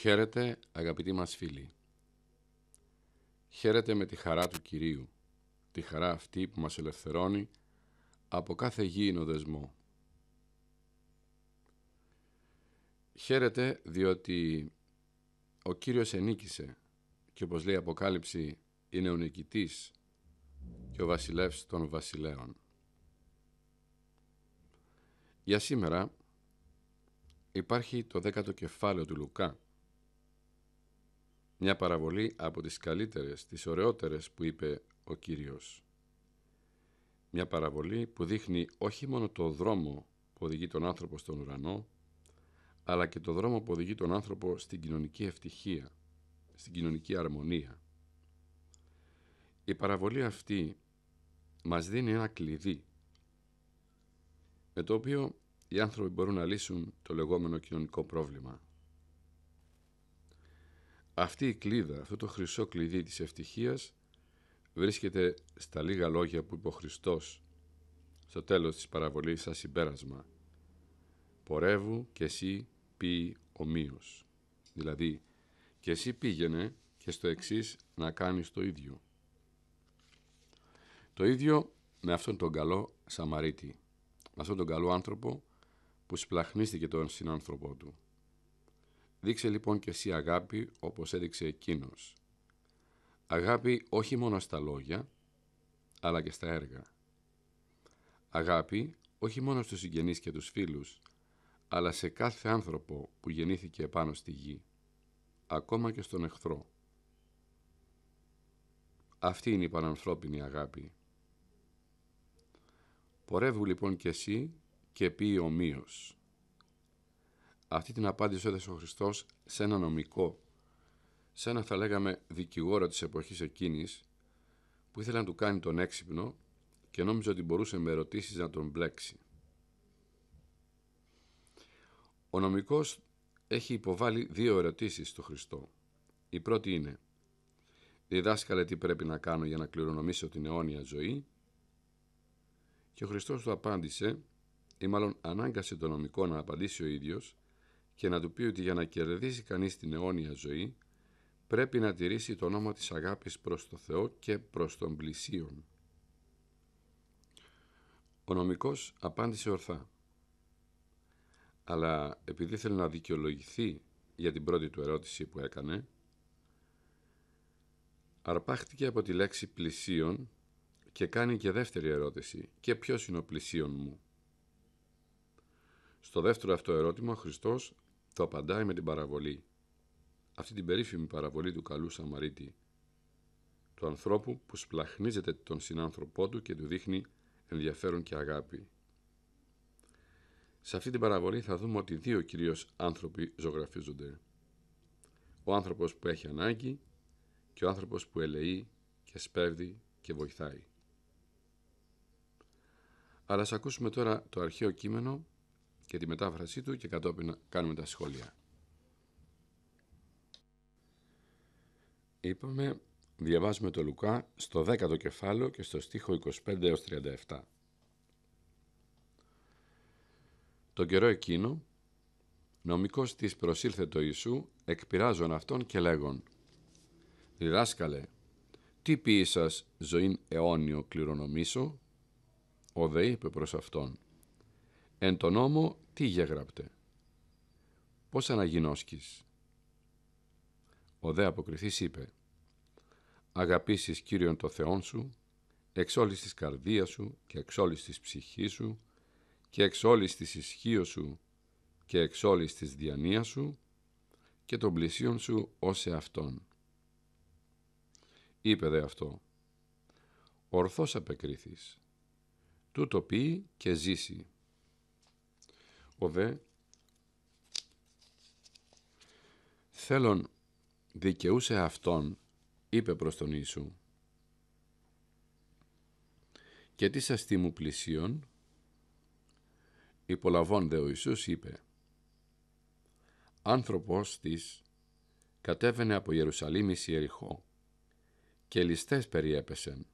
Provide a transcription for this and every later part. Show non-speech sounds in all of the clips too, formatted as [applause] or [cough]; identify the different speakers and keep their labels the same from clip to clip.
Speaker 1: Χαίρετε, αγαπητοί μας φίλοι. Χαίρετε με τη χαρά του Κυρίου, τη χαρά αυτή που μας ελευθερώνει από κάθε γήινο δεσμό. Χαίρετε διότι ο Κύριος ενίκησε και όπως λέει η Αποκάλυψη είναι ο νικητής και ο βασιλεύς των βασιλέων. Για σήμερα υπάρχει το δέκατο κεφάλαιο του Λουκά μια παραβολή από τις καλύτερες, τις ωραιότερες που είπε ο Κύριος. Μια παραβολή που δείχνει όχι μόνο το δρόμο που οδηγεί τον άνθρωπο στον ουρανό, αλλά και το δρόμο που οδηγεί τον άνθρωπο στην κοινωνική ευτυχία, στην κοινωνική αρμονία. Η παραβολή αυτή μας δίνει ένα κλειδί, με το οποίο οι άνθρωποι μπορούν να λύσουν το λεγόμενο κοινωνικό πρόβλημα. Αυτή η κλίδα, αυτό το χρυσό κλειδί της ευτυχίας βρίσκεται στα λίγα λόγια που είπε ο Χριστός στο τέλος της παραβολής σαν συμπέρασμα «Πορεύου και εσύ πει ομοίως». Δηλαδή, και εσύ πήγαινε και στο εξής να κάνεις το ίδιο. Το ίδιο με αυτόν τον καλό Σαμαρίτη, με αυτόν τον καλό άνθρωπο που σπλαχνίστηκε τον συνάνθρωπό του. Δείξε λοιπόν και εσύ αγάπη όπως έδειξε εκείνος. Αγάπη όχι μόνο στα λόγια, αλλά και στα έργα. Αγάπη όχι μόνο στους συγγενείς και τους φίλους, αλλά σε κάθε άνθρωπο που γεννήθηκε επάνω στη γη, ακόμα και στον εχθρό. Αυτή είναι η πανανθρώπινη αγάπη. Πορεύου λοιπόν και εσύ και πει ομοίως. Αυτή την απάντηση έδωσε ο Χριστός σε ένα νομικό, σε ένα θα λέγαμε δικηγόρο της εποχής εκείνης, που ήθελε να του κάνει τον έξυπνο και νόμιζε ότι μπορούσε με ερωτήσεις να τον μπλέξει. Ο νομικός έχει υποβάλει δύο ερωτήσεις στο Χριστό. Η πρώτη είναι «Διδάσκαλε τι πρέπει να κάνω για να κληρονομήσω την αιώνια ζωή» και ο Χριστός του απάντησε ή μάλλον ανάγκασε τον νομικό να απαντήσει ο ίδιος και να του πει ότι για να κερδίσει κανείς την αιώνια ζωή πρέπει να τηρήσει το νόμο της αγάπης προς το Θεό και προς τον πλησίον. Ο νομικός απάντησε ορθά. Αλλά επειδή θέλει να δικαιολογηθεί για την πρώτη του ερώτηση που έκανε, αρπάχτηκε από τη λέξη πλησίον και κάνει και δεύτερη ερώτηση «Και ποιος είναι ο πλησίον μου» Στο δεύτερο αυτό ερώτημα ο Χριστός το απαντάει με την παραβολή. Αυτή την περίφημη παραβολή του καλού Σαμαρίτη, του ανθρώπου που σπλαχνίζεται τον συνάνθρωπό του και του δείχνει ενδιαφέρον και αγάπη. Σε αυτή την παραβολή θα δούμε ότι δύο κυρίως άνθρωποι ζωγραφίζονται. Ο άνθρωπος που έχει ανάγκη και ο άνθρωπος που ελεεί και σπέβδει και βοηθάει. Αλλά ας ακούσουμε τώρα το αρχαίο κείμενο και τη μετάφρασή του και κατόπιν κάνουμε τα σχόλια. Είπαμε, διαβάζουμε το Λουκά στο 10ο κεφάλαιο και στο στίχο 25 έως 37. Το καιρό εκείνο, νομικός της προσήλθε το Ιησού, εκπειράζον αυτόν και λέγον «Διδάσκαλε, τι ποιήσας ζωήν αιώνιο κληρονομήσω» ο δε είπε προς αυτόν Εν τον νόμο τι γεγράπτε. Πώς αναγινώσκεις. Ο δε αποκριθής είπε «Αγαπήσεις Κύριον το Θεόν σου, εξ όλης της καρδίας σου και εξ όλης της ψυχής σου και εξ όλης της ισχύω σου και εξ όλης της διανοίας σου και των πλησίων σου ως εαυτόν». Είπε δε αυτό «Ορθώς απεκρίθης, τούτο πει και ζήσει». Ο δε θέλων δικαιούσε αυτόν, είπε προς τον Ιησού. Και τι σας μου πλησιων υπολαβών δε ο Ιησούς είπε. Άνθρωπος της κατέβαινε από Ιερουσαλήμ εις Ιεριχώ και ληστές περιέπεσεν.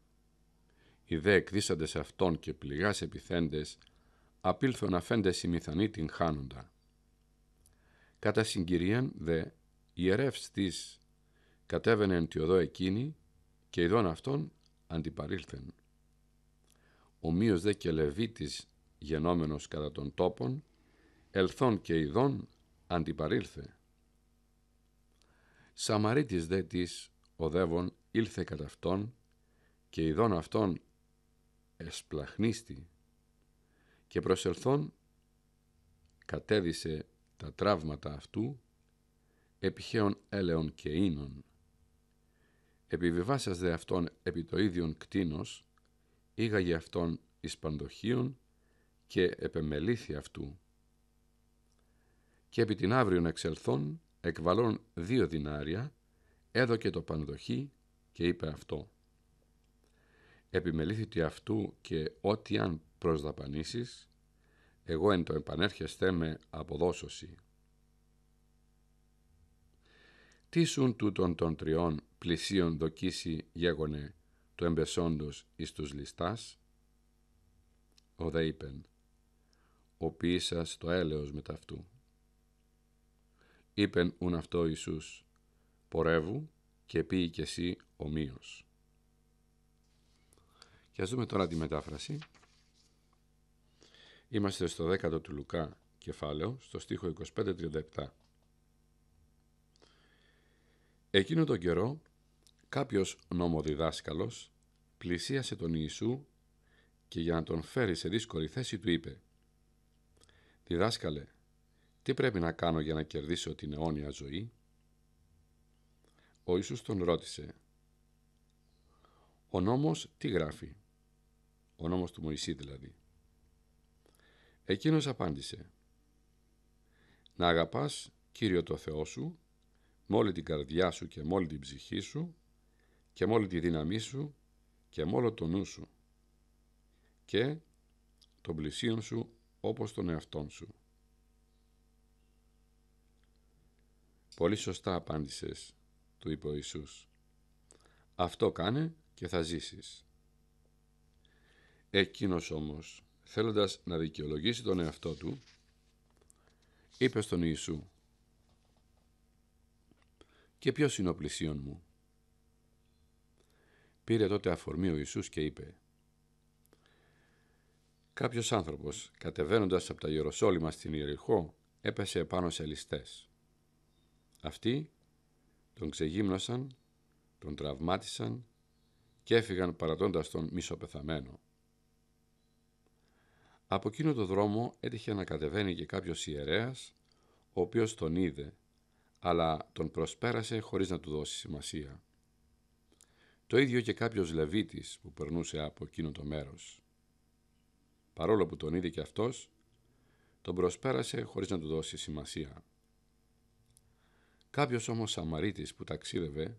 Speaker 1: Οι δε εκδίσαντες αυτών και πληγάς επιθέντες απήλθον αφέντες οι την χάνοντα. Κατά συγκυρίαν δε, ιερεύς της κατέβαινε τη οδό εκείνη και ειδών αυτών αντιπαρήλθεν. Ομοίως δε και Λεβίτης γενόμενος κατά των τόπων, ελθών και ειδών αντιπαρήλθε. Σαμαρίτης δε της οδεύων ήλθε κατά αυτόν και ειδών αυτών εσπλαχνίστη και προσελθόν κατέδισε τα τραύματα αυτού επιχέων έλεων και ίνων. Επιβιβάσας δε αυτόν επί το ίδιον κτίνος, ήγαγε αυτόν εις και επεμελήθη αυτού. Και επί την αύριον εξελθόν, εκβαλών δύο δυνάρια, έδωκε το πανδοχή και είπε αυτό επιμελήθητη αυτού και ό,τι αν προσδαπανήσεις, εγώ εν το επανέρχεστε με αποδόσωση. Τι σουν τούτον των τριών πλησίων δοκίσει γέγονε το εμπεσόντος εις τους ληστάς. Ο δε είπεν, ο ποιήσας το έλεος μετά αυτού. Είπεν ουν αυτό Ιησούς, πορεύου και πει και εσύ ομοίως. Και ας δούμε τώρα τη μετάφραση. Είμαστε στο δέκατο του Λουκά κεφάλαιο, στο στίχο 25-37. Εκείνο τον καιρό, κάποιος νομοδιδάσκαλος πλησίασε τον Ιησού και για να τον φέρει σε δύσκολη θέση του είπε «Διδάσκαλε, τι πρέπει να κάνω για να κερδίσω την αιώνια ζωή» Ο Ιησούς τον ρώτησε «Ο νόμος τι γράφει» Ο νόμος του Μωυσή δηλαδή. Εκείνος απάντησε «Να αγαπάς, Κύριο το Θεό σου, με όλη την καρδιά σου και με όλη την ψυχή σου και με όλη τη δύναμή σου και με όλο το νου σου και τον πλησίον σου όπως τον εαυτόν σου». «Πολύ σωστά απάντησες», του είπε ο Ιησούς. «Αυτό κάνε και θα ζήσεις». Εκείνος όμως, θέλοντας να δικαιολογήσει τον εαυτό του, είπε στον Ιησού «Και ποιος είναι ο πλησίον μου» Πήρε τότε αφορμή ο Ιησούς και είπε Κάποιος άνθρωπος, κατεβαίνοντας από τα Ιεροσόλυμα στην Ιεριχώ, έπεσε επάνω σε ληστές. Αυτοί τον ξεγύμνωσαν, τον τραυμάτισαν και έφυγαν παρατώντας τον μισοπεθαμένο. Από εκείνο το δρόμο έτυχε να κατεβαίνει και κάποιος ιερέας, ο οποίος τον είδε, αλλά τον προσπέρασε χωρίς να του δώσει σημασία. Το ίδιο και κάποιος Λεβίτης που περνούσε από εκείνο το μέρος. Παρόλο που τον είδε και αυτός, τον προσπέρασε χωρίς να του δώσει σημασία. Κάποιος όμως Σαμαρίτης που ταξίδευε,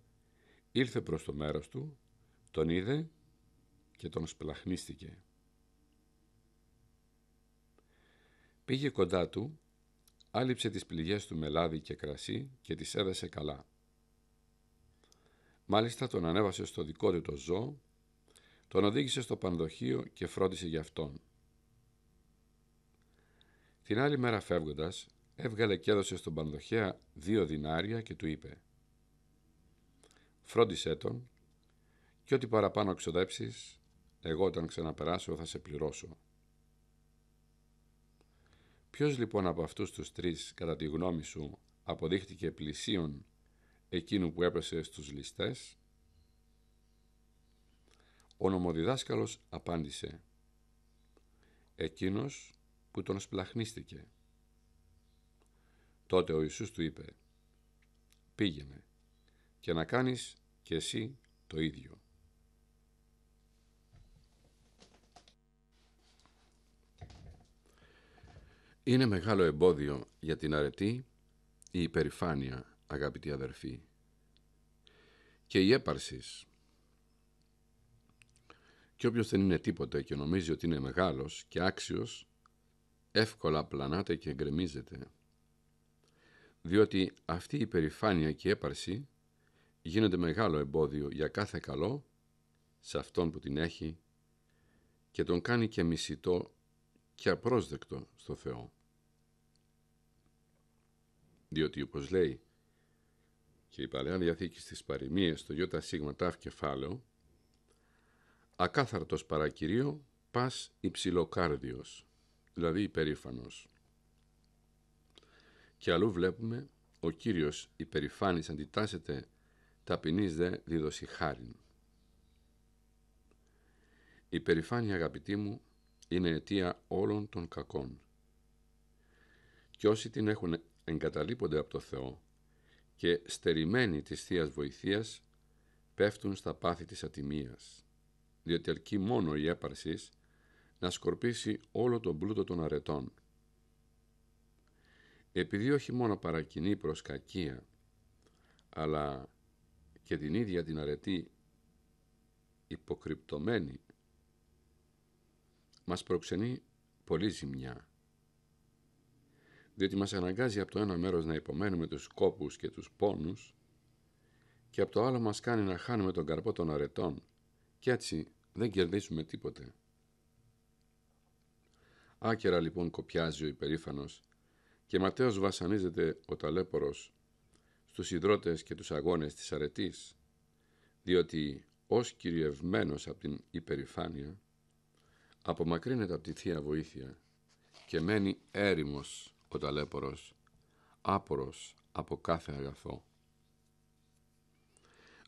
Speaker 1: ήρθε προς το μέρος του, τον είδε και τον σπλαχνίστηκε. Πήγε κοντά του, άλυψε τις πληγές του με και κρασί και τις έδεσε καλά. Μάλιστα τον ανέβασε στο δικό του το ζώο, τον οδήγησε στο πανδοχείο και φρόντισε για αυτόν. Την άλλη μέρα φεύγοντας, έβγαλε και έδωσε στον πανδοχέα δύο δινάρια και του είπε «Φρόντισέ τον και ό,τι παραπάνω ξοδέψεις, εγώ όταν ξαναπεράσω θα σε πληρώσω». Ποιος λοιπόν από αυτούς τους τρεις, κατά τη γνώμη σου, αποδείχτηκε πλησίον εκείνου που έπεσε στους ληστές. Ο νομοδιδάσκαλος απάντησε «Εκείνος που τον σπλαχνίστηκε». Τότε ο Ιησούς του είπε «Πήγαινε και να κάνεις και εσύ το ίδιο». Είναι μεγάλο εμπόδιο για την αρετή η υπερηφάνεια, αγαπητοί αδερφοί, και η έπαρσης. Και όποιος δεν είναι τίποτα και νομίζει ότι είναι μεγάλος και άξιος, εύκολα πλανάται και γκρεμίζεται. Διότι αυτή η υπερηφάνεια και η έπαρση γίνεται μεγάλο εμπόδιο για κάθε καλό σε αυτόν που την έχει και τον κάνει και μισητό και απρόσδεκτο στο Θεό. Διότι όπως λέει και η Παλαιά Διαθήκη στις παροιμίες στο Τάφ κεφάλαιο «Ακάθαρτος παρακυρίω πας υψηλοκάρδιος», δηλαδή υπερήφανος. Και αλλού βλέπουμε «Ο Κύριος υπερηφάνης αντιτάσσεται ταπεινής δε δίδωση χάριν». Η υπερηφάνεια αγαπητή μου είναι αιτία όλων των κακών. Και όσοι την έχουν εγκαταλείπονται από το Θεό και στερημένοι της θείας Βοηθείας πέφτουν στα πάθη της ατιμίας, διότι αρκεί μόνο η έπαρσης να σκορπίσει όλο τον πλούτο των αρετών. Επειδή όχι μόνο παρακινεί προς κακία, αλλά και την ίδια την αρετή υποκρυπτωμένη, μας προξενεί πολλή ζημιά διότι μας αναγκάζει από το ένα μέρος να υπομένουμε τους κόπους και τους πόνους και από το άλλο μας κάνει να χάνουμε τον καρπό των αρετών και έτσι δεν κερδίσουμε τίποτε. Άκερα λοιπόν κοπιάζει ο υπερήφανος και ματέως βασανίζεται ο ταλέπορος στους ιδρώτες και τους αγώνες της αρετής, διότι ως κυριευμένος από την υπερηφάνεια απομακρύνεται από τη Θεία Βοήθεια και μένει έρημος ο ταλέπορος, άπορος από κάθε αγαθό.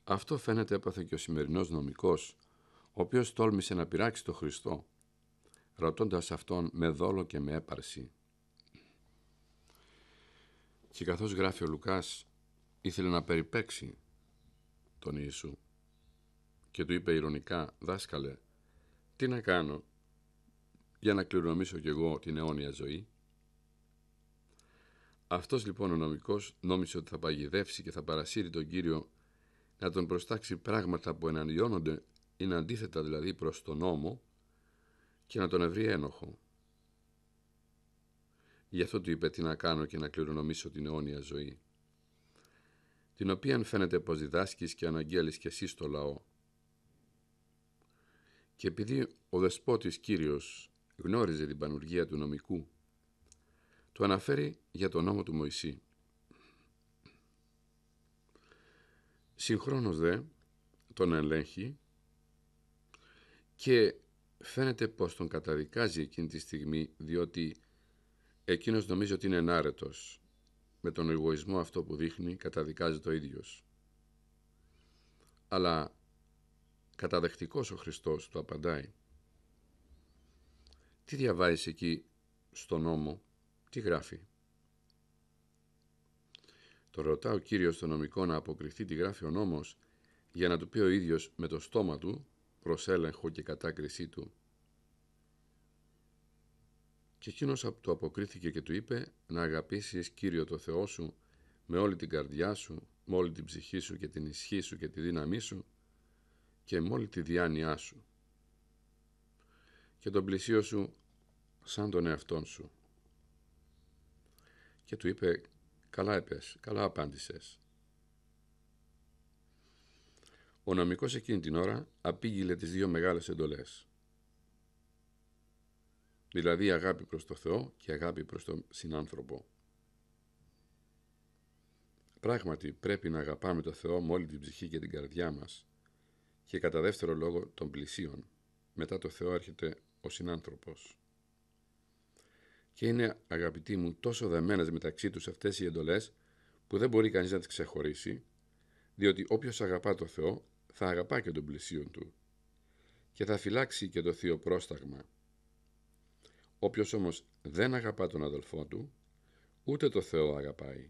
Speaker 1: Αυτό φαίνεται έπαθε και ο σημερινός νομικός, ο οποίος τόλμησε να πειράξει τον Χριστό, ρωτώντας αυτόν με δόλο και με έπαρση. Και καθώς γράφει ο Λουκάς, ήθελε να περιπέξει τον Ιησού και του είπε ηρωνικά «Δάσκαλε, τι να κάνω για να κληρονομήσω κι εγώ την αιώνια ζωή» Αυτός λοιπόν ο νομικός νόμισε ότι θα παγιδεύσει και θα παρασύρει τον Κύριο να τον προστάξει πράγματα που εναντιώνονται, είναι αντίθετα δηλαδή προς τον νόμο και να τον ευρεί ένοχο. Γι' αυτό του είπε τι να κάνω και να κληρονομήσω την αιώνια ζωή, την οποία φαίνεται πως διδάσκεις και αναγγέλεις και εσύ στο λαό. Και επειδή ο δεσπότης Κύριος γνώριζε την πανουργία του νομικού το αναφέρει για τον νόμο του Μωυσή. Συγχρόνως δε τον ελέγχει και φαίνεται πως τον καταδικάζει εκείνη τη στιγμή διότι εκείνος νομίζει ότι είναι ενάρετος. Με τον εγωισμό αυτό που δείχνει καταδικάζει το ίδιος. Αλλά καταδεκτικός ο Χριστός του απαντάει. Τι διαβάζεις εκεί στον νόμο τι γράφει. Το ρωτά ο Κύριος στο νομικό να αποκριθεί τι γράφει ο νόμος για να του πει ο ίδιος με το στόμα του προς έλεγχο και κατάκρισή του. Και εκείνος του αποκρίθηκε και του είπε να αγαπήσεις Κύριο το Θεό σου με όλη την καρδιά σου, με όλη την ψυχή σου και την ισχύ σου και τη δύναμή σου και με όλη τη διάνοιά σου και τον πλησίο σου σαν τον εαυτόν σου και του είπε «Καλά έπες, καλά απάντησες». Ο νομικός εκείνη την ώρα απήγγειλε τις δύο μεγάλες εντολές. Δηλαδή αγάπη προς το Θεό και αγάπη προς τον συνάνθρωπο. Πράγματι πρέπει να αγαπάμε το Θεό με όλη την ψυχή και την καρδιά μας και κατά δεύτερο λόγο των πλησίων. Μετά το Θεό έρχεται ο συνάνθρωπος. Και είναι, αγαπητοί μου, τόσο δεμένες μεταξύ τους αυτές οι εντολές, που δεν μπορεί κανείς να τις ξεχωρίσει, διότι όποιος αγαπά το Θεό θα αγαπά και τον πλησίον του και θα φυλάξει και το θείο πρόσταγμα. Όποιος όμως δεν αγαπά τον αδελφό του, ούτε το Θεό αγαπάει.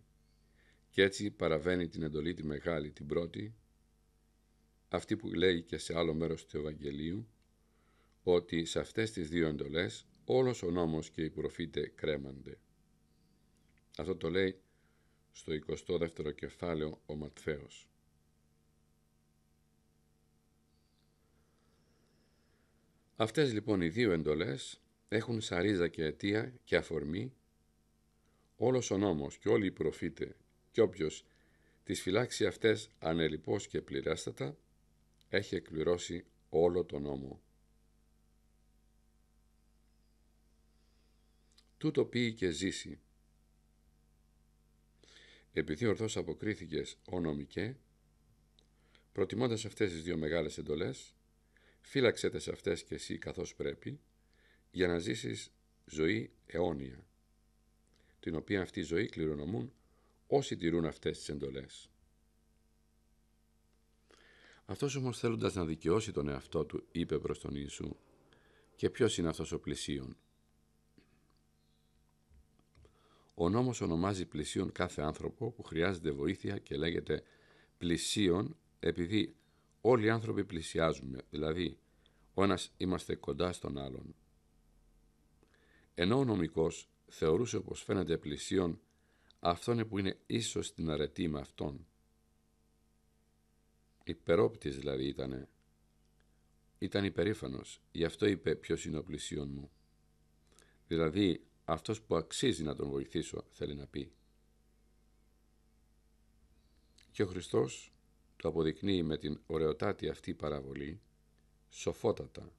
Speaker 1: Και έτσι παραβαίνει την εντολή τη μεγάλη, την πρώτη, αυτή που λέει και σε άλλο μέρος του Ευαγγελίου, ότι σε αυτές τις δύο εντολές όλος ο νόμος και οι προφήτε κρέμανται. Αυτό το λέει στο 22ο κεφάλαιο ο Ματθαίος. Αυτές λοιπόν οι δύο εντολές έχουν σαρίζα και αιτία και αφορμή όλος ο νόμος και όλοι οι προφήτε και όποιος τις φυλάξει αυτές ανελιπώς και πληρέστατα έχει εκπληρώσει όλο τον νόμο. τούτο πει και ζήσει. Επειδή ορθώς αποκρίθηκες νομικέ, προτιμώντας αυτές τις δύο μεγάλες εντολές, φύλαξε τες αυτές και εσύ καθώς πρέπει, για να ζήσεις ζωή αιώνια, την οποία αυτή ζωή κληρονομούν όσοι τηρούν αυτές τις εντολές. Αυτός όμως θέλοντας να δικαιώσει τον εαυτό του, είπε προς τον Ιησού, «Και ποιος είναι αυτός ο πλησίον» Ο νόμος ονομάζει πλησίον κάθε άνθρωπο που χρειάζεται βοήθεια και λέγεται πλησίον επειδή όλοι οι άνθρωποι πλησιάζουμε, δηλαδή ο ένας είμαστε κοντά στον άλλον. Ενώ ο νομικός θεωρούσε όπως φαίνεται πλησίον αυτόν που είναι ίσως στην αρετή με αυτόν. Υπερόπτης δηλαδή ήτανε. Ήταν υπερήφανος, γι' αυτό είπε ποιος είναι ο πλησίον μου. Δηλαδή αυτός που αξίζει να τον βοηθήσω, θέλει να πει. Και ο Χριστός το αποδεικνύει με την ωραιοτάτη αυτή παραβολή, σοφότατα,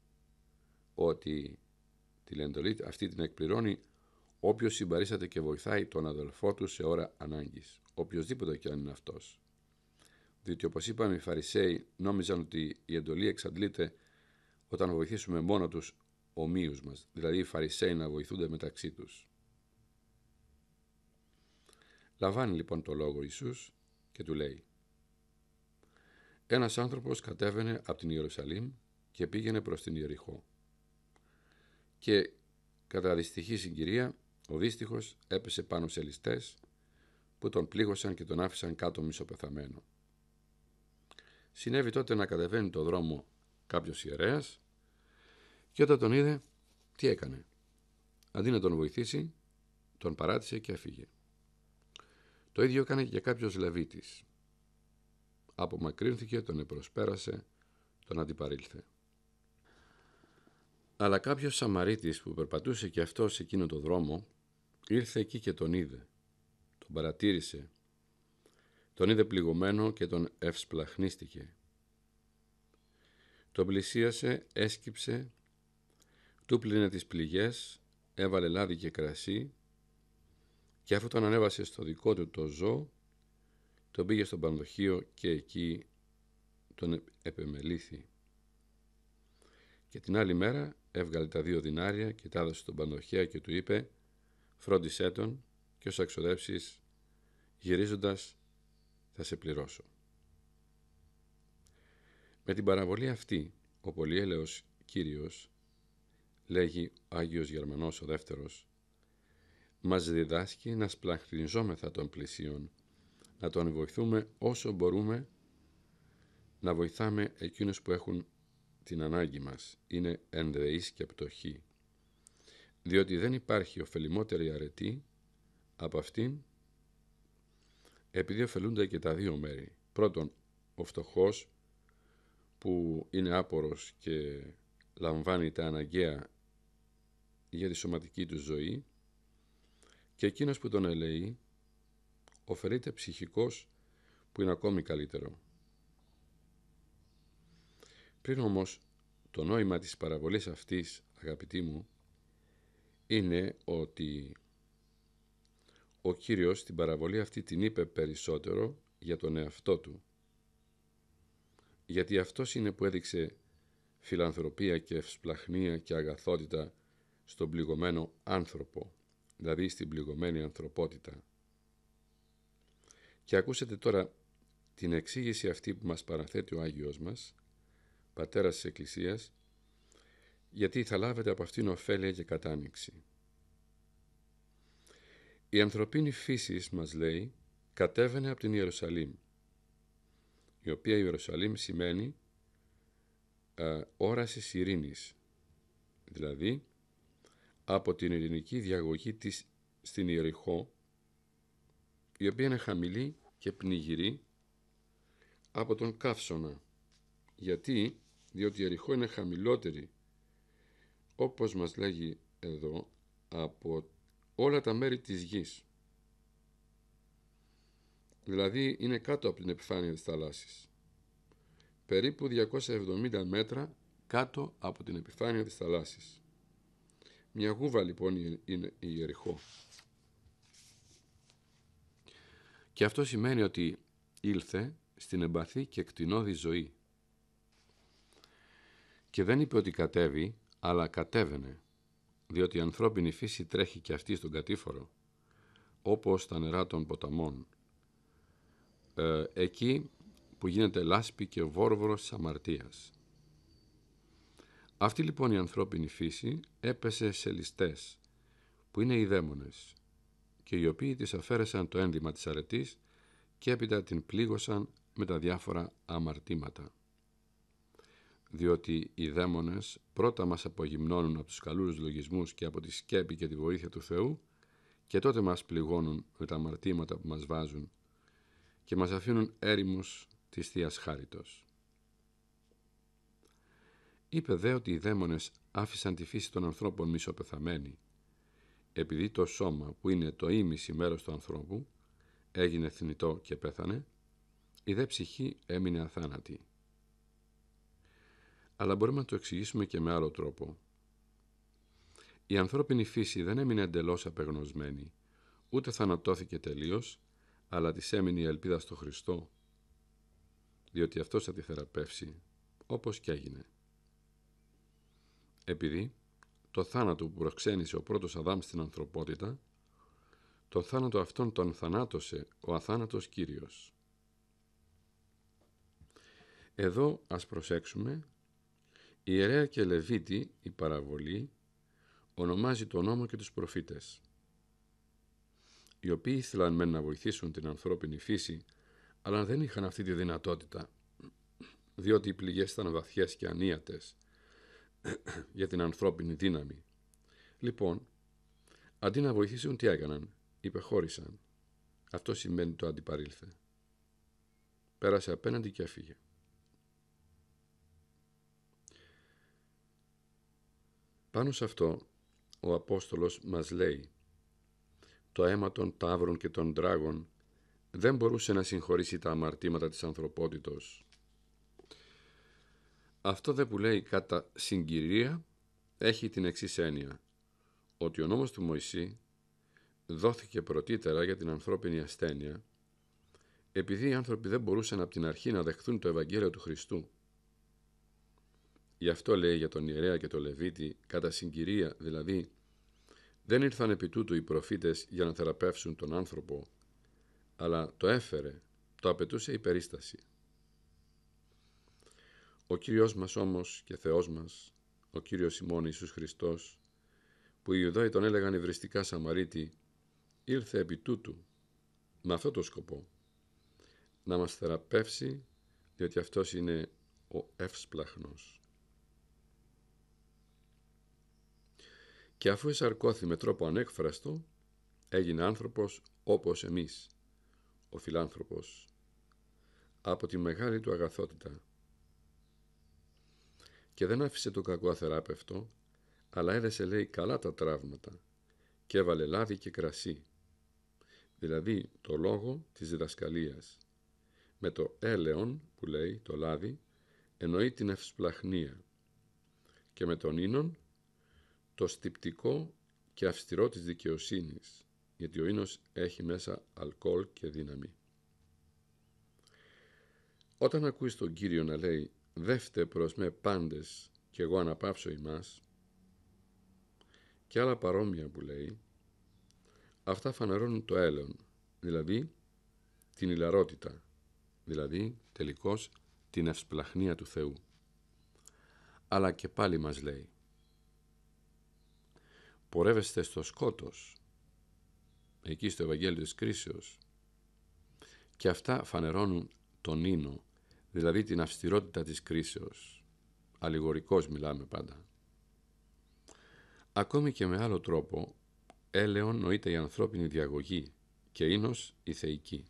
Speaker 1: ότι την εντολή αυτή την εκπληρώνει όποιος συμπαρίσταται και βοηθάει τον αδελφό του σε ώρα ανάγκης, οποιοδήποτε και αν είναι αυτός. Διότι όπως είπαμε οι Φαρισαίοι νόμιζαν ότι η εντολή εξαντλείται όταν βοηθήσουμε μόνο τους ομοίους μας, δηλαδή οι Φαρισαίοι να βοηθούνται μεταξύ τους. Λαμβάνει λοιπόν το λόγο Ιησούς και του λέει Ένας άνθρωπος κατέβαινε από την Ιερουσαλήμ και πήγαινε προς την Ιεριχώ και κατά δυστυχή συγκυρία ο δύστυχο έπεσε πάνω σε που τον πλήγωσαν και τον άφησαν κάτω μισοπεθαμένο. Συνέβη τότε να κατεβαίνει το δρόμο κάποιος ιερέας και όταν τον είδε, τι έκανε. Αντί να τον βοηθήσει, τον παράτησε και έφυγε. Το ίδιο έκανε και κάποιος λαβίτη. Απομακρύνθηκε, τον επροσπέρασε, τον αντιπαρήλθε. Αλλά κάποιος Σαμαρίτης που περπατούσε και αυτός σε εκείνο το δρόμο, ήρθε εκεί και τον είδε. Τον παρατήρησε. Τον είδε πληγωμένο και τον ευσπλαχνίστηκε. Τον πλησίασε, έσκυψε του πλύνε τις πληγές, έβαλε λάδι και κρασί και αφού τον ανέβασε στο δικό του το ζώο, τον πήγε στο πανδοχείο και εκεί τον επεμελήθη. Και την άλλη μέρα έβγαλε τα δύο δυνάρια και τα έδωσε στον πανδοχέα και του είπε «Φρόντισέ τον και όσα ξοδέψεις γυρίζοντας θα σε πληρώσω». Με την παραβολή αυτή, ο πολυέλεος Κύριος λέγει ο Άγιος Γερμανός ο δεύτερος, μας διδάσκει να σπλαχνιζόμεθα των πλησίων, να τον βοηθούμε όσο μπορούμε, να βοηθάμε εκείνους που έχουν την ανάγκη μας, είναι ενδεής και πτωχοί, διότι δεν υπάρχει ωφελημότερη αρετή από αυτήν, επειδή ωφελούνται και τα δύο μέρη. Πρώτον, ο φτωχός που είναι άπορος και λαμβάνει τα αναγκαία για τη σωματική του ζωή και εκείνος που τον ελεεί ωφελείται ψυχικός που είναι ακόμη καλύτερο. Πριν όμως το νόημα της παραβολής αυτής, αγαπητοί μου, είναι ότι ο Κύριος την παραβολή αυτή την είπε περισσότερο για τον εαυτό του. Γιατί αυτός είναι που έδειξε φιλανθρωπία και ευσπλαχνία και αγαθότητα στον πληγωμένο άνθρωπο, δηλαδή στην πληγωμένη ανθρωπότητα. Και ακούσετε τώρα την εξήγηση αυτή που μας παραθέτει ο Άγιος μας, πατέρας της Εκκλησίας, γιατί θα λάβετε από αυτήν ωφέλεια και κατάνοιξη. Η ανθρωπίνη φύση, μας λέει, κατέβαινε από την Ιερουσαλήμ, η οποία η Ιερουσαλήμ σημαίνει όρασης ειρήνης, δηλαδή από την ελληνική διαγωγή της στην Ιεριχώ, η οποία είναι χαμηλή και πνιγυρή από τον καύσωνα. Γιατί, διότι η Ιεριχώ είναι χαμηλότερη, όπως μας λέγει εδώ, από όλα τα μέρη της γης. Δηλαδή είναι κάτω από την επιφάνεια της θαλάσσης. Περίπου 270 μέτρα κάτω από την επιφάνεια της θαλάσσης. Μια γούβα λοιπόν είναι η Ιεριχώ. Και αυτό σημαίνει ότι ήλθε στην εμπαθή και εκτινώδη ζωή. Και δεν είπε ότι κατέβει, αλλά κατέβαινε, διότι η ανθρώπινη φύση τρέχει και αυτή στον κατήφορο, όπως τα νερά των ποταμών. Ε, εκεί που γίνεται λάσπη και βόρβρος αμαρτίας. Αυτή λοιπόν η ανθρώπινη φύση έπεσε σε ληστές, που είναι οι δαίμονες, και οι οποίοι της αφαίρεσαν το ένδυμα της αρετής και έπειτα την πλήγωσαν με τα διάφορα αμαρτήματα. Διότι οι δαίμονες πρώτα μας απογυμνώνουν από τους καλούς λογισμούς και από τη σκέπη και τη βοήθεια του Θεού και τότε μας πληγώνουν με τα αμαρτήματα που μας βάζουν και μας αφήνουν έρημους της θείας Χάριτος. Είπε δε ότι οι δαίμονες άφησαν τη φύση των ανθρώπων μισοπεθαμένη, επειδή το σώμα που είναι το ίμιση μέρος του ανθρώπου έγινε θνητό και πέθανε, η δε ψυχή έμεινε αθάνατη. Αλλά μπορούμε να το εξηγήσουμε και με άλλο τρόπο. Η ανθρώπινη φύση δεν έμεινε εντελώς απεγνωσμένη, ούτε θανατώθηκε τελείως, αλλά της έμεινε η ελπίδα στο Χριστό, διότι αυτός θα τη θεραπεύσει, όπως και έγινε επειδή το θάνατο που προξένησε ο πρώτος Αδάμ στην ανθρωπότητα, το θάνατο αυτόν τον θανάτωσε ο αθάνατος Κύριος. Εδώ ας προσέξουμε, η Ιερέα και Λεβίτη, η παραβολή, ονομάζει τον νόμο και τους προφήτες, οι οποίοι ήθελαν μεν να βοηθήσουν την ανθρώπινη φύση, αλλά δεν είχαν αυτή τη δυνατότητα, διότι οι πληγές ήταν βαθιές και ανίατες – [clears throat] για την ανθρώπινη δύναμη. Λοιπόν, αντί να βοηθήσουν, τι έκαναν. Υπεχώρησαν. Αυτό σημαίνει το αντιπαρήλθε. Πέρασε απέναντι και έφυγε. Πάνω σε αυτό, ο Απόστολος μας λέει «Το αίμα των τάβρων και των δράγων δεν μπορούσε να συγχωρήσει τα αμαρτήματα της ανθρωπότητος αυτό δε που λέει κατά συγκυρία έχει την εξής έννοια, ότι ο νόμος του Μωυσή δόθηκε πρωτήτερα για την ανθρώπινη ασθένεια, επειδή οι άνθρωποι δεν μπορούσαν από την αρχή να δεχθούν το Ευαγγέλιο του Χριστού. Γι' αυτό λέει για τον ιερέα και τον Λεβίτη, κατά συγκυρία δηλαδή, δεν ήρθαν επί τούτου οι προφήτες για να θεραπεύσουν τον άνθρωπο, αλλά το έφερε, το απαιτούσε η περίσταση. Ο Κύριος μας όμως και Θεός μας, ο Κύριος ημών Ιησούς Χριστός, που οι Ιουδαίοι τον έλεγαν ευριστικά Σαμαρίτη, ήρθε επί τούτου, με αυτό το σκοπό, να μας θεραπεύσει, διότι αυτός είναι ο εύσπλαχνος. Και αφού εσαρκώθη με τρόπο ανέκφραστο, έγινε άνθρωπος όπως εμείς, ο φιλάνθρωπος, από τη μεγάλη του αγαθότητα, και δεν άφησε το κακό αθεράπευτο, αλλά έδεσε λέει καλά τα τραύματα και έβαλε λάδι και κρασί, δηλαδή το λόγο της διδασκαλίας. Με το έλεον που λέει το λάδι εννοεί την ευσπλαχνία και με τον ίνον το στυπτικό και αυστηρό της δικαιοσύνης, γιατί ο ίνος έχει μέσα αλκοόλ και δύναμη. Όταν ακούεις τον Κύριο να λέει δεύτε προς με πάντες και εγώ αναπάψω ημάς και άλλα παρόμοια που λέει αυτά φανερώνουν το έλεον δηλαδή την ηλαρότητα δηλαδή τελικώς την ευσπλαχνία του Θεού αλλά και πάλι μας λέει πορεύεστε στο σκότος εκεί στο Ευαγγέλιο της Κρίσεως και αυτά φανερώνουν τον ίνο δηλαδή την αυστηρότητα της κρίσεως. Αλληγορικώς μιλάμε πάντα. Ακόμη και με άλλο τρόπο, έλεον νοείται η ανθρώπινη διαγωγή και ίνος η θεϊκή.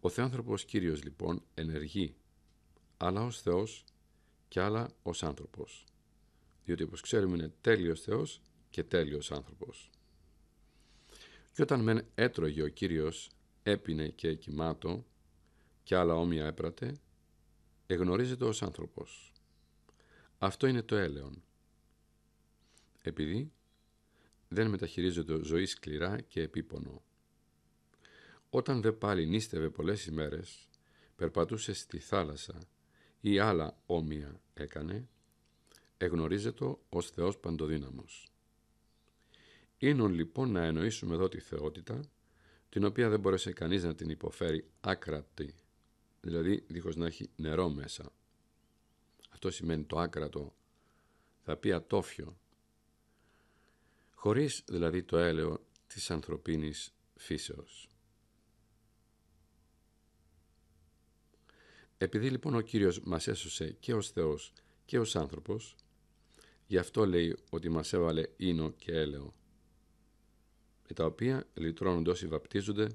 Speaker 1: Ο Θεάνθρωπος Κύριος λοιπόν ενεργεί, αλλά ως Θεός και άλλα ως άνθρωπος. Διότι όπως ξέρουμε είναι τέλειος Θεός και τέλειος άνθρωπος. Και όταν μεν έτρωγε ο Κύριος, έπινε και κοιμάτο, και άλλα όμοια έπρατε, εγνωρίζεται ως άνθρωπος. Αυτό είναι το έλεον. Επειδή δεν μεταχειρίζεται ζωής σκληρά και επίπονο. Όταν δε πάλι νίστευε πολλές ημέρες, περπατούσε στη θάλασσα ή άλλα όμοια έκανε, εγνωρίζεται ως Θεός παντοδύναμος. Είναι λοιπόν να εννοήσουμε εδώ τη θεότητα, την οποία δεν μπορέσε κανείς να την υποφέρει άκρατη δηλαδή δίχως να έχει νερό μέσα. Αυτό σημαίνει το άκρατο, θα πει ατόφιο, χωρίς δηλαδή το έλεο της ανθρωπίνης φύσεως. Επειδή λοιπόν ο Κύριος μας έσωσε και ως Θεός και ως άνθρωπος, γι' αυτό λέει ότι μας έβαλε ίνο και έλεο, με τα οποία λυτρώνονται όσοι βαπτίζονται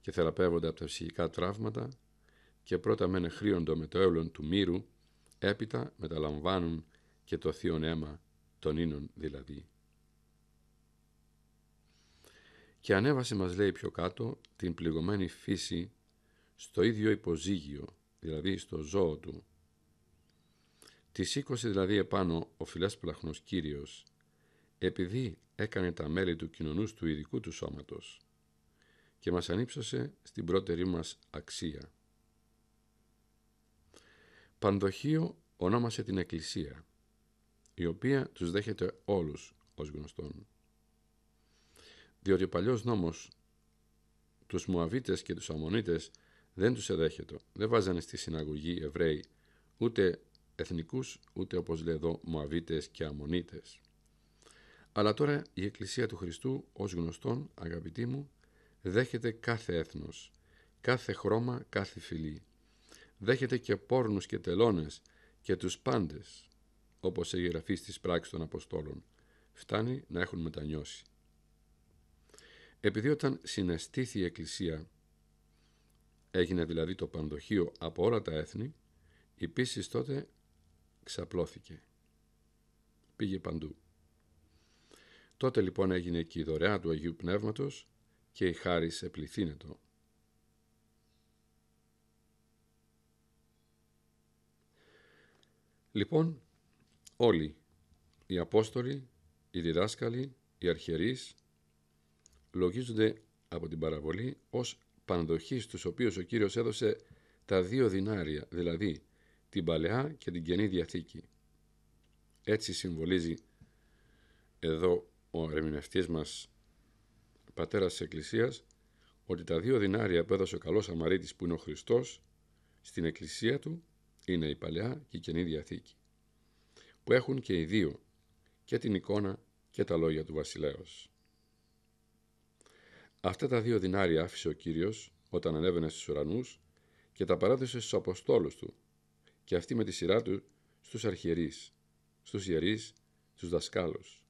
Speaker 1: και θεραπεύονται από τα ψυχικά τραύματα και πρώτα μεν χρήοντο με το έβλον του μύρου, έπειτα μεταλαμβάνουν και το θείο αίμα των ίνων δηλαδή. Και ανέβασε μας λέει πιο κάτω την πληγωμένη φύση στο ίδιο υποζύγιο, δηλαδή στο ζώο του. Τη σήκωσε δηλαδή επάνω ο φιλέσπλαχνος Κύριος, επειδή έκανε τα μέλη του κοινωνούς του ειδικού του σώματος και μας ανύψωσε στην πρώτερή μας αξία. Πανδοχείο ονόμασε την Εκκλησία, η οποία τους δέχεται όλους ως γνωστόν. Διότι ο παλιός νόμος τους Μουαβίτες και τους Αμονίτες δεν τους εδέχεται. Δεν βάζανε στη συναγωγή Εβραίοι ούτε εθνικούς, ούτε όπως λέει εδώ και Αμονίτες. Αλλά τώρα η Εκκλησία του Χριστού, ως γνωστόν, αγαπητοί μου, δέχεται κάθε έθνος, κάθε χρώμα, κάθε φυλή, δέχεται και πόρνους και τελώνες και τους πάντες, όπως σε γραφεί στις πράξεις των Αποστόλων, φτάνει να έχουν μετανιώσει. Επειδή όταν συναισθήθη η Εκκλησία, έγινε δηλαδή το πανδοχείο από όλα τα έθνη, η πίστη τότε ξαπλώθηκε. Πήγε παντού. Τότε λοιπόν έγινε και η δωρεά του Αγίου Πνεύματος και η χάρη σε πληθύνετο. Λοιπόν, όλοι οι Απόστολοι, οι διδάσκαλοι, οι αρχιερείς λογίζονται από την παραβολή ως πανδοχή στους οποίους ο Κύριος έδωσε τα δύο δυνάρια, δηλαδή την Παλαιά και την Καινή Διαθήκη. Έτσι συμβολίζει εδώ ο ερμηνευτής μας πατέρας της Εκκλησίας ότι τα δύο δυνάρια που έδωσε ο καλός Αμαρίτης που είναι ο Χριστός στην Εκκλησία του είναι η Παλαιά και η Καινή Διαθήκη, που έχουν και οι δύο και την εικόνα και τα λόγια του βασιλέως. Αυτά τα δύο δυνάρια άφησε ο Κύριος όταν ανέβαινε στους ουρανούς και τα παράδοσε στους αποστόλους του και αυτοί με τη σειρά του στους αρχιερείς, στους ιερείς, στους δασκάλους.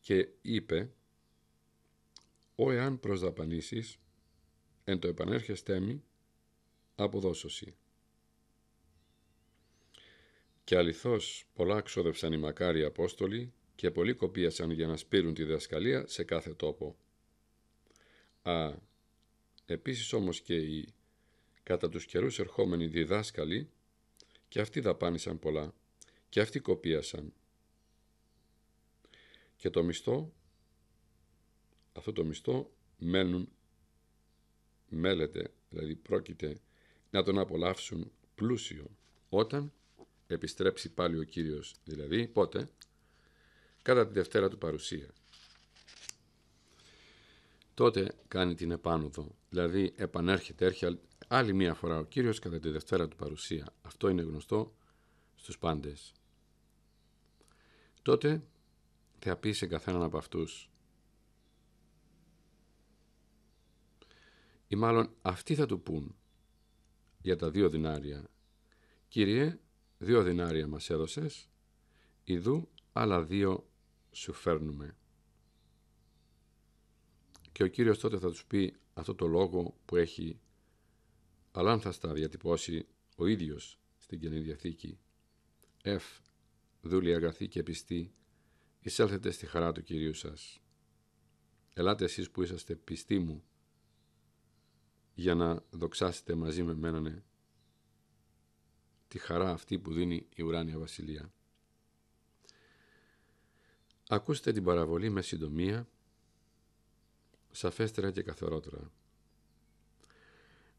Speaker 1: Και είπε «Ο εάν δαπανήσεις εν το επανέρχεστέ μη, αποδώσωση». Και αληθώς πολλά ξόδεψαν οι μακάριοι Απόστολοι και πολλοί κοπίασαν για να σπείρουν τη διδασκαλία σε κάθε τόπο. Α, επίσης όμως και οι κατά τους καιρούς ερχόμενοι διδάσκαλοι και αυτοί δαπάνησαν πολλά και αυτοί κοπίασαν. Και το μισθό, αυτό το μισθό μένουν, μέλεται, δηλαδή πρόκειται να τον απολαύσουν πλούσιο όταν επιστρέψει πάλι ο Κύριος, δηλαδή πότε, κατά τη Δευτέρα του παρουσία. Τότε κάνει την επάνωδο, δηλαδή επανέρχεται, έρχεται άλλη μία φορά ο Κύριος κατά τη Δευτέρα του παρουσία. Αυτό είναι γνωστό στους πάντες. Τότε θα πει σε καθέναν από αυτούς ή μάλλον αυτοί θα του πούν για τα δύο δυνάρια «Κύριε, Δύο δινάρια μας έδωσες, ιδού άλλα δύο σου φέρνουμε. Και ο Κύριος τότε θα τους πει αυτό το λόγο που έχει, αλλά διατυπώσει ο ίδιος στην Καινή Διαθήκη. Εφ, δούλοι αγαθοί και πιστοί, εισέλθετε στη χαρά του Κυρίου σας. Ελάτε εσείς που είσαστε πιστοί μου, για να δοξάσετε μαζί με μένανε τη χαρά αυτή που δίνει η ουράνια βασιλεία. Ακούστε την παραβολή με συντομία, σαφέστερα και καθορότερα.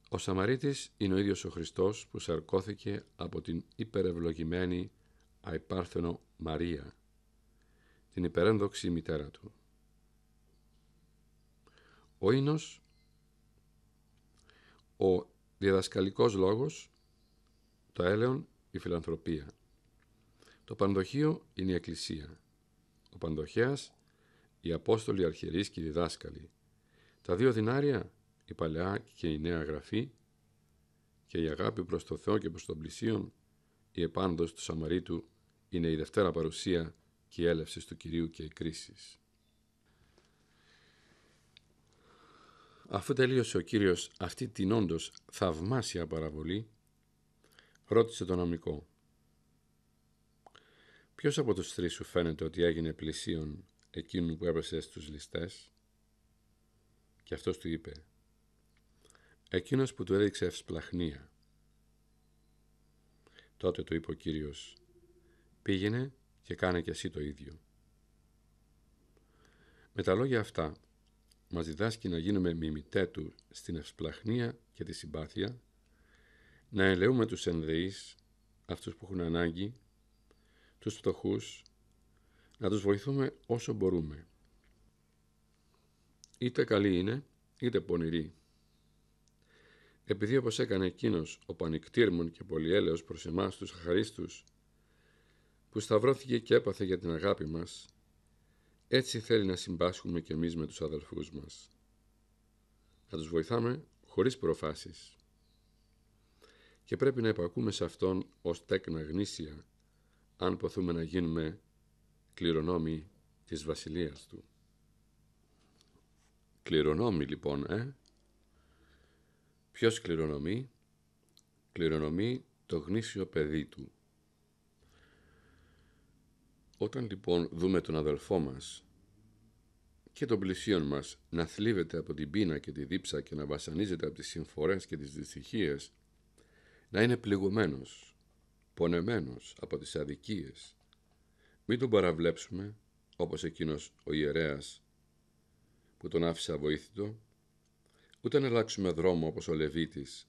Speaker 1: Ο Σαμαρίτης είναι ο ίδιος ο Χριστός που σαρκώθηκε από την υπερευλογημένη αϊπάρθενο Μαρία, την υπερένδοξη μητέρα του. Ο ίνος, ο διδασκαλικός λόγος, το έλεον, η φιλανθρωπία. Το πανδοχείο είναι η εκκλησία. Ο πανδοχέας, οι Απόστολοι Αρχιερείς και οι διδάσκαλοι. Τα δύο δυνάρια, η Παλαιά και η Νέα Γραφή και η αγάπη προς το Θεό και προς τον πλησίον, η Επάνδοση του Σαμαρίτου είναι η Δευτέρα Παρουσία και η έλευση του Κυρίου και η κρίση. Αφού τελείωσε ο Κύριος αυτή την όντως θαυμάσια παραβολή, Ρώτησε τον νομικό. Ποιος από τους τρεις σου φαίνεται ότι έγινε πλησίον εκείνου που έπεσε στους ληστές. Και αυτός του είπε «Εκείνος που του έδειξε ευσπλαχνία». Τότε το είπε ο Κύριος «Πήγαινε και κάνε κι εσύ το ίδιο». Με τα λόγια αυτά μας διδάσκει να γίνουμε μιμητέ του στην ευσπλαχνία και τη συμπάθεια να ελέγούμε τους ενδεείς, αυτούς που έχουν ανάγκη, τους φτωχούς, να τους βοηθούμε όσο μπορούμε. Είτε καλοί είναι, είτε πονηροί. Επειδή όπως έκανε εκείνος ο πανικτήρμων και πολυέλεος προς εμάς τους αχαρίστους, που σταυρώθηκε και έπαθε για την αγάπη μας, έτσι θέλει να συμπάσχουμε κι εμείς με τους αδελφούς μας. Να τους βοηθάμε χωρίς προφάσεις και πρέπει να υπακούμε σε αυτόν ως τέκνα γνήσια, αν ποθούμε να γίνουμε κληρονόμοι της βασιλείας του. Κληρονόμοι λοιπόν, ε. Ποιος κληρονομεί? Κληρονομεί το γνήσιο παιδί του. Όταν λοιπόν δούμε τον αδελφό μας και τον πλησίον μας να θλίβεται από την πείνα και τη δίψα και να βασανίζεται από τις συμφορές και τις δυστυχίες να είναι πληγωμένος, πονεμένος από τις αδικίες. Μην τον παραβλέψουμε, όπως εκείνος ο ιερέας που τον άφησε αβοήθητο, ούτε να αλλάξουμε δρόμο όπως ο Λεβίτης,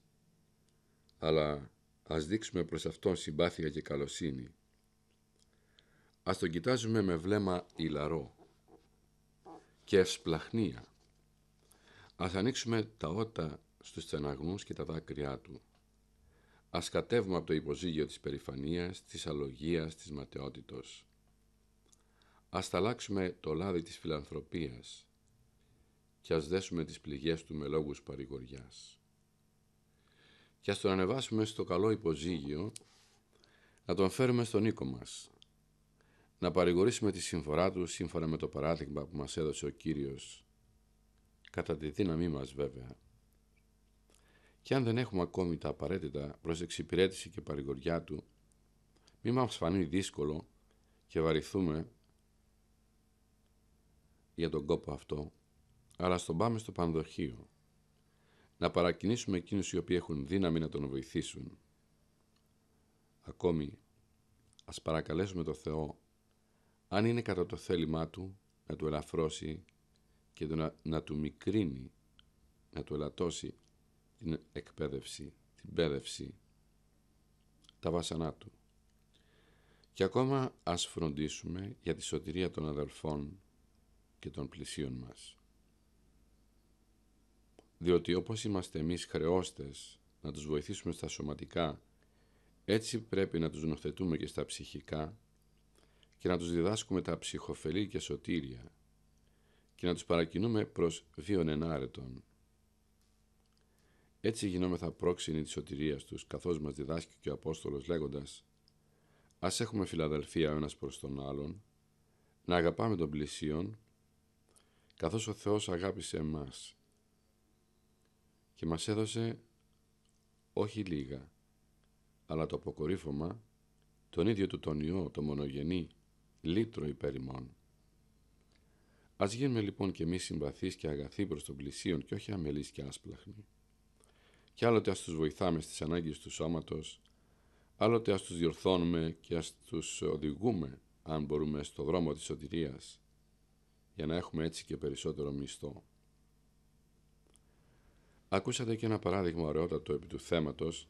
Speaker 1: αλλά ας δείξουμε προς Αυτόν συμπάθεια και καλοσύνη. Ας τον κοιτάζουμε με βλέμμα ηλαρό και ευσπλαχνία. Ας ανοίξουμε τα ότα στους στεναγμούς και τα δάκρυά του. Ας κατέβουμε από το υποζύγιο της περηφανίας, της αλογίας, της ματαιότητος. Ας το λάδι της φιλανθρωπίας και ας δέσουμε τις πληγές του με λόγους παρηγοριάς. Και ας τον ανεβάσουμε στο καλό υποζύγιο, να τον φέρουμε στον οίκο μας, να παρηγορήσουμε τη συμφορά του σύμφωνα με το παράδειγμα που μας έδωσε ο Κύριος, κατά τη δύναμή μας βέβαια. Και αν δεν έχουμε ακόμη τα απαραίτητα προς εξυπηρέτηση και παρηγοριά του, μη μας φανεί δύσκολο και βαριθούμε για τον κόπο αυτό, αλλά στον πάμε στο πανδοχείο. Να παρακινήσουμε εκείνους οι οποίοι έχουν δύναμη να τον βοηθήσουν. Ακόμη, ας παρακαλέσουμε το Θεό, αν είναι κατά το θέλημά Του, να του ελαφρώσει και να, να του μικρύνει, να του ελαττώσει την εκπαίδευση, την πέδευση, τα βάσανά του. Και ακόμα ας φροντίσουμε για τη σωτηρία των αδελφών και των πλησίων μας. Διότι όπως είμαστε εμείς χρεώστες να τους βοηθήσουμε στα σωματικά, έτσι πρέπει να τους νοθετούμε και στα ψυχικά και να τους διδάσκουμε τα ψυχοφελή και σωτήρια και να τους παρακινούμε προς βίον ενάρετον έτσι γινόμεθα πρόξενοι της σωτηρίας τους, καθώς μας διδάσκει και ο απόστολος λέγοντας ας έχουμε φιλαδελφία ο ένας προς τον άλλον, να αγαπάμε τον πλησίον, καθώς ο Θεός αγάπησε εμάς. και μας έδωσε όχι λίγα, αλλά το αποκορύφωμα, τον ίδιο του τον ιό, το μονογενή, λύτρο υπέρ ημών. Ας γίνουμε λοιπόν και εμείς συμπαθείς και αγαθοί προς τον πλησίον και όχι αμελείς και άσπλαχνοι και άλλοτε ας τους βοηθάμε στις ανάγκες του σώματος, άλλοτε ας τους διορθώνουμε και ας τους οδηγούμε, αν μπορούμε, στο δρόμο της σωτηρίας, για να έχουμε έτσι και περισσότερο μισθό. Ακούσατε και ένα παράδειγμα ωραιότατο επί του θέματος,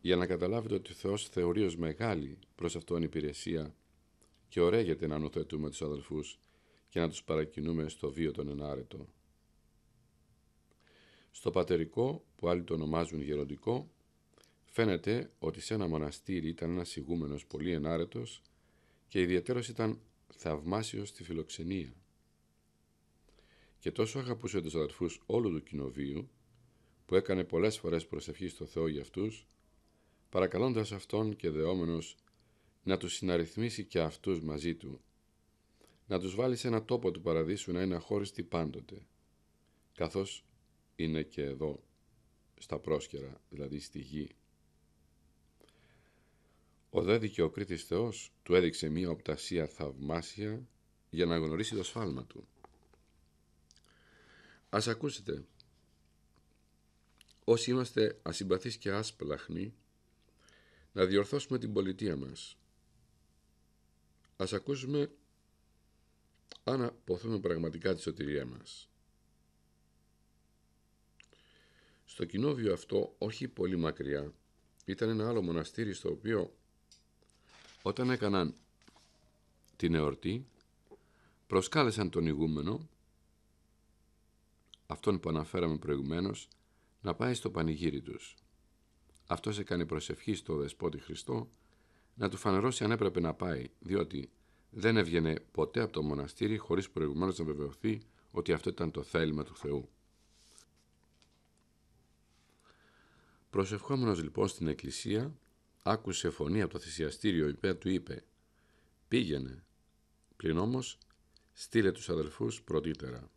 Speaker 1: για να καταλάβετε ότι ο Θεός θεωρεί ως μεγάλη προς αυτόν υπηρεσία και ωραίγεται να νοθετούμε τους αδελφούς και να τους παρακινούμε στο βίο τον ενάρετο. Στο πατερικό, που άλλοι το ονομάζουν γεροντικό, φαίνεται ότι σε ένα μοναστήρι ήταν ένας ηγούμενος πολύ ενάρετος και ιδιαίτερος ήταν θαυμάσιος στη φιλοξενία. Και τόσο αγαπούσε τους αδερφούς όλου του κοινοβίου, που έκανε πολλές φορές προσευχή στο Θεό για αυτούς, παρακαλώντας Αυτόν και δεόμενος να τους συναριθμίσει και αυτούς μαζί Του, να τους βάλει σε ένα τόπο του παραδείσου να είναι αχώριστοι πάντοτε, καθώς είναι και εδώ στα πρόσκαιρα, δηλαδή στη γη. Ο ο δικαιοκρίτης Θεός του έδειξε μία οπτασία θαυμάσια για να γνωρίσει το σφάλμα του. Ας ακούσετε, όσοι είμαστε ασυμπαθείς και άσπλαχνοι, να διορθώσουμε την πολιτεία μας. Ας ακούσουμε αν αποθούμε πραγματικά τη σωτηρία μας. Στο κοινόβιο αυτό, όχι πολύ μακριά, ήταν ένα άλλο μοναστήρι στο οποίο όταν έκαναν την εορτή, προσκάλεσαν τον ηγούμενο, αυτόν που αναφέραμε προηγουμένως, να πάει στο πανηγύρι τους. Αυτός έκανε προσευχή στο Δεσπότη Χριστό να του φανερώσει αν έπρεπε να πάει, διότι δεν έβγαινε ποτέ από το μοναστήρι χωρίς προηγουμένως να βεβαιωθεί ότι αυτό ήταν το θέλημα του Θεού. Προσευχόμενος λοιπόν στην εκκλησία, άκουσε φωνή από το θυσιαστήριο, η οποία του είπε «Πήγαινε, πλην όμως στείλε τους αδελφούς πρωτύτερα».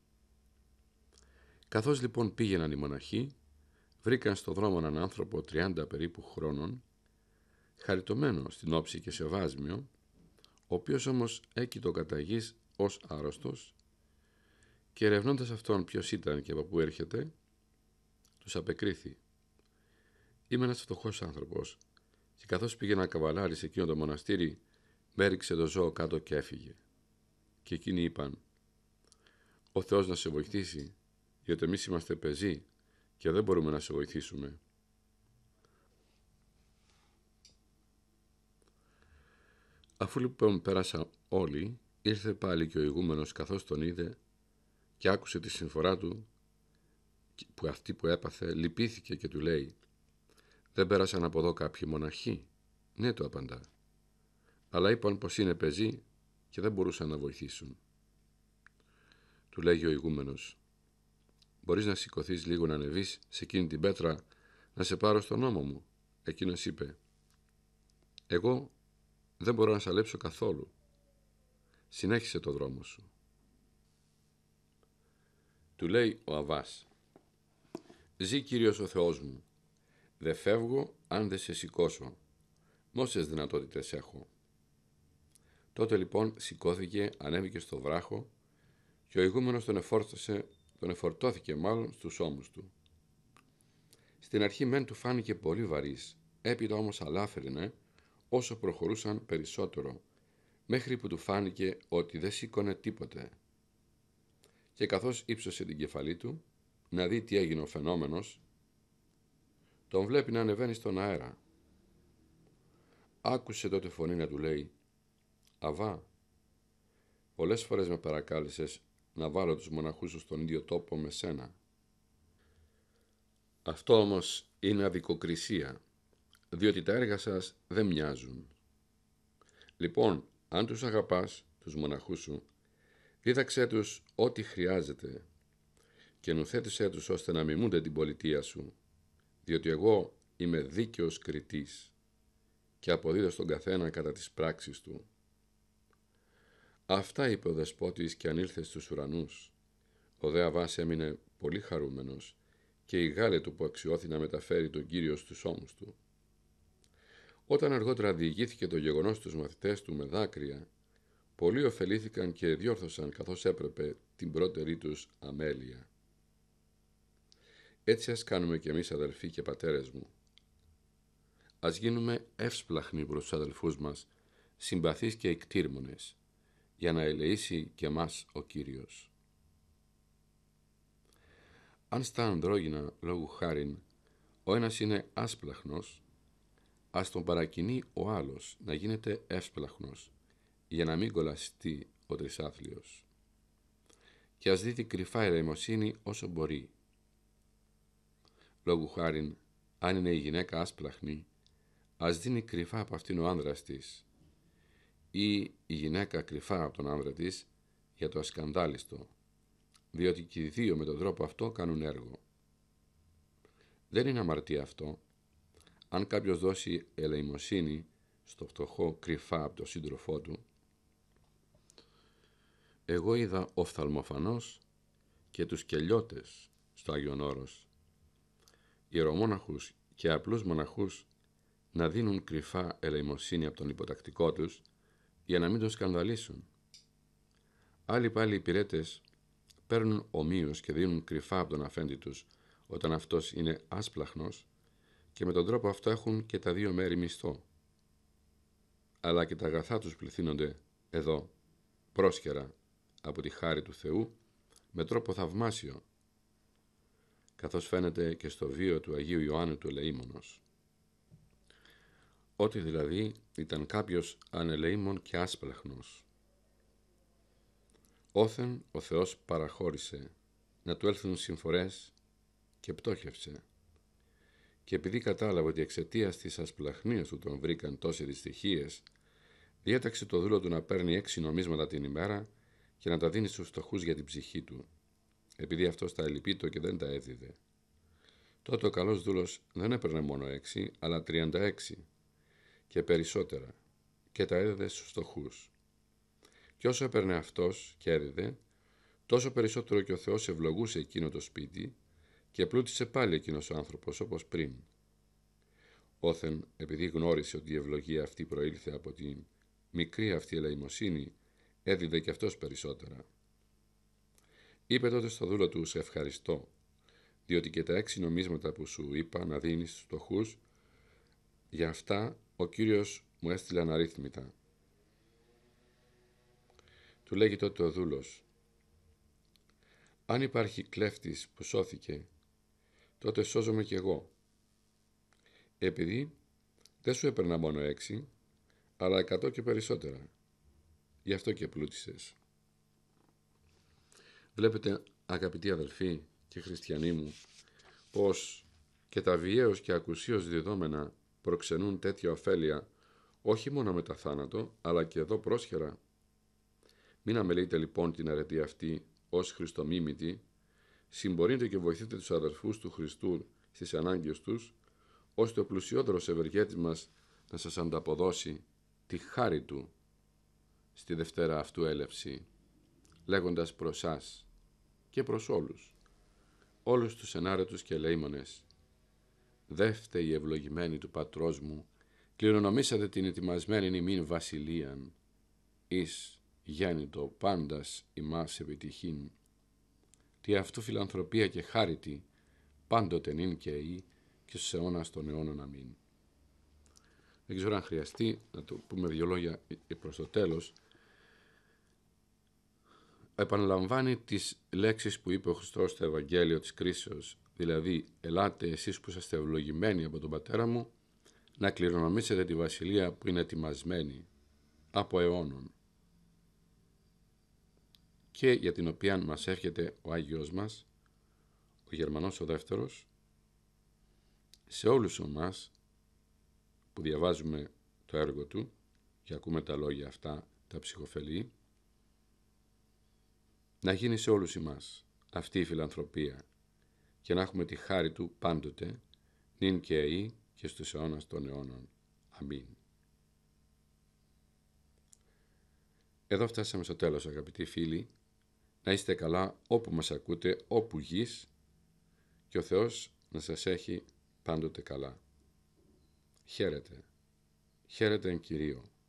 Speaker 1: Καθώς λοιπόν πήγαιναν οι μοναχοί, βρήκαν στο δρόμο έναν άνθρωπο 30 περίπου χρόνων, χαριτωμένο στην όψη και σε βάσμιο, ο οποίος όμως έκειτο το γης ως άρρωστος και ερευνώντας αυτόν ποιος ήταν και από πού έρχεται, τους απεκρίθη Είμαι ένας φτωχός άνθρωπος, και καθώς πήγε να καβαλάρει σε εκείνο το μοναστήρι, με έριξε το ζώο κάτω και έφυγε. Και εκείνοι είπαν: Ο Θεός να σε βοηθήσει, γιατί εμείς είμαστε πεζοί και δεν μπορούμε να σε βοηθήσουμε. Αφού λοιπόν πέρασαν όλοι, ήρθε πάλι και ο ηγούμενος καθώς τον είδε και άκουσε τη συμφορά του που αυτή που έπαθε λυπήθηκε και του λέει δεν πέρασαν από εδώ κάποιοι μοναχοί. Ναι, το απαντά. Αλλά είπαν πως είναι πεζοί και δεν μπορούσαν να βοηθήσουν. Του λέγει ο ηγούμενος. Μπορείς να σηκωθείς λίγο να ανεβείς σε εκείνη την πέτρα, να σε πάρω στον νόμο μου. Εκείνος είπε: Εγώ δεν μπορώ να σαλέψω καθόλου. Συνέχισε το δρόμο σου. Του λέει ο Αβάς «Ζει Κύριος ο Θεός μου, Δε φεύγω αν δεν σε σηκώσω. Μόσες δυνατότητες έχω. Τότε λοιπόν σηκώθηκε, ανέβηκε στο βράχο και ο ηγούμενος τον, εφόρτωσε, τον εφορτώθηκε μάλλον στους ώμους του. Στην αρχή μεν του φάνηκε πολύ βαρύς, έπειτα όμως αλάφρυνε όσο προχωρούσαν περισσότερο, μέχρι που του φάνηκε ότι δεν σήκωνε τίποτε. Και καθώς ύψωσε την κεφαλή του, να δει τι έγινε ο φαινόμενος, τον βλέπει να ανεβαίνει στον αέρα. Άκουσε τότε φωνή να του λέει «Αβά, πολλές φορές με παρακάλεσες να βάλω τους μοναχούς σου στον ίδιο τόπο με σένα». Αυτό όμως είναι αδικοκρισία, διότι τα έργα σας δεν μοιάζουν. Λοιπόν, αν τους αγαπάς, τους μοναχούς σου, δίδαξέ τους ό,τι χρειάζεται και νουθέτησέ τους ώστε να μιμούνται την πολιτεία σου διότι εγώ είμαι δίκαιος κριτής και αποδίδω στον καθένα κατά τις πράξεις του. Αυτά είπε ο δεσπότης και ανήλθε στους ουρανούς. Ο δε Αβάς έμεινε πολύ χαρούμενος και η γάλε του που αξιώθη να μεταφέρει τον Κύριο στους ώμους του. Όταν αργότερα διηγήθηκε το γεγονός στους μαθητές του με δάκρυα, πολλοί ωφελήθηκαν και διόρθωσαν καθώς έπρεπε την πρώτερή τους αμέλεια. Έτσι ας κάνουμε κι εμείς αδελφοί και πατέρες μου. Ας γίνουμε εύσπλαχνοι προς τους αδελφούς μας, συμπαθείς και εκτήρμονες, για να ελεήσει και μας ο Κύριος. Αν στα ανδρόγυνα λόγου χάριν ο ένας είναι άσπλαχνος, ας τον παρακινεί ο άλλος να γίνεται εύσπλαχνος, για να μην κολαστεί ο τρισάθλιος. Και ας δείτε κρυφά η όσο μπορεί, Λόγου χάριν, αν είναι η γυναίκα άσπλαχνη, ας δίνει κρυφά από αυτήν ο άνδρας της ή η γυναίκα κρυφά από τον άνδρα της για το ασκανδάλιστο, διότι και οι δύο με τον τρόπο αυτό κάνουν έργο. Δεν είναι αμαρτία αυτό. Αν κάποιος δώσει ελεημοσύνη στο φτωχό κρυφά από τον σύντροφό του, εγώ είδα οφθαλμοφανός και τους κελιώτες στο Άγιον Όρος ιερομόναχους και απλούς μοναχούς να δίνουν κρυφά ελεημοσύνη από τον υποτακτικό τους για να μην τον σκανδαλίσουν. Άλλοι πάλι υπηρέτε παίρνουν ομοίως και δίνουν κρυφά από τον αφέντη τους όταν αυτός είναι άσπλαχνος και με τον τρόπο αυτό έχουν και τα δύο μέρη μισθό. Αλλά και τα αγαθά τους πληθύνονται εδώ, πρόσχερα από τη χάρη του Θεού, με τρόπο θαυμάσιο καθώς φαίνεται και στο βίο του Αγίου Ιωάννου του Ελεήμονος. Ότι δηλαδή ήταν κάποιος ανελεήμων και άσπλαχνος. Όθεν ο Θεός παραχώρησε να του έλθουν συμφορές και πτώχευσε. Και επειδή κατάλαβε ότι εξαιτίας της ασπλαχνίας του τον βρήκαν τόσοι δυστυχίες, διέταξε το δούλο του να παίρνει έξι νομίσματα την ημέρα και να τα δίνει στους φτωχούς για την ψυχή του, επειδή αυτό τα το και δεν τα έδιδε. Τότε ο καλός δούλος δεν έπαιρνε μόνο έξι, αλλά 36 και περισσότερα και τα έδιδε στους φτωχούς. Και όσο έπαιρνε αυτός και έδιδε, τόσο περισσότερο και ο Θεός ευλογούσε εκείνο το σπίτι και πλούτησε πάλι εκείνος ο άνθρωπος όπως πριν. Όθεν, επειδή γνώρισε ότι η ευλογία αυτή προήλθε από την μικρή αυτή ελαϊμοσύνη, έδιδε και αυτός περισσότερα. Είπε τότε στο δούλο του «Σε ευχαριστώ, διότι και τα έξι νομίσματα που σου είπα να δίνεις στους φτωχούς, για αυτά ο Κύριος μου έστειλε αναρρύθμιτα». Του λέγει τότε ο δούλος «Αν υπάρχει κλέφτης που σώθηκε, τότε σώζομαι κι εγώ, επειδή δεν σου έπαιρνα μόνο έξι, αλλά εκατό και περισσότερα. Γι' αυτό και πλούτησες. Βλέπετε αγαπητοί αδελφοί και χριστιανοί μου πως και τα βιαίως και ακουσίως διδόμενα προξενούν τέτοια ωφέλεια όχι μόνο με τα θάνατο αλλά και εδώ πρόσχερα. Μην αμελείτε λοιπόν την αρετή αυτή ως χριστομίμητη, συμπορείτε και βοηθείτε τους αδελφούς του Χριστού στις ανάγκες τους, ώστε ο πλουσιότερος ευεργέτης μας να σας ανταποδώσει τη χάρη του στη Δευτέρα αυτού έλευση λέγοντας προς σας και προς όλους, όλους τους ενάρετους και ελεήμονες. δεύτε οι ευλογημένοι του πατρός μου, κληρονομήσατε την ετοιμασμένη ημίν βασιλείαν, εις γέννητο πάντας ημάς επιτυχήν. Τι αυτού φιλανθρωπία και χάριτη, πάντοτε νυν και η, και στους αιώνας των αιώνων αμήν. Δεν ξέρω αν χρειαστεί να το πούμε δύο λόγια προς το τέλος, επαναλαμβάνει τις λέξεις που είπε ο Χριστός στο Ευαγγέλιο της Κρίσεως, δηλαδή «Ελάτε εσείς που είστε ευλογημένοι από τον Πατέρα μου, να κληρονομήσετε τη βασιλεία που είναι ετοιμασμένη από αιώνων» και για την οποία μας έρχεται ο Άγιος μας, ο Γερμανός ο δεύτερος, σε όλους εμάς που διαβάζουμε το έργο του και ακούμε τα λόγια αυτά τα ψυχοφελή, να γίνει σε όλους εμάς αυτή η φιλανθρωπία και να έχουμε τη χάρη Του πάντοτε, νυν και αεί και στους αιώνας των αιώνων. Αμήν. Εδώ φτάσαμε στο τέλος αγαπητοί φίλοι. Να είστε καλά όπου μας ακούτε, όπου γης και ο Θεός να σας έχει πάντοτε καλά. Χαίρετε. Χαίρετε εν Κυρίω.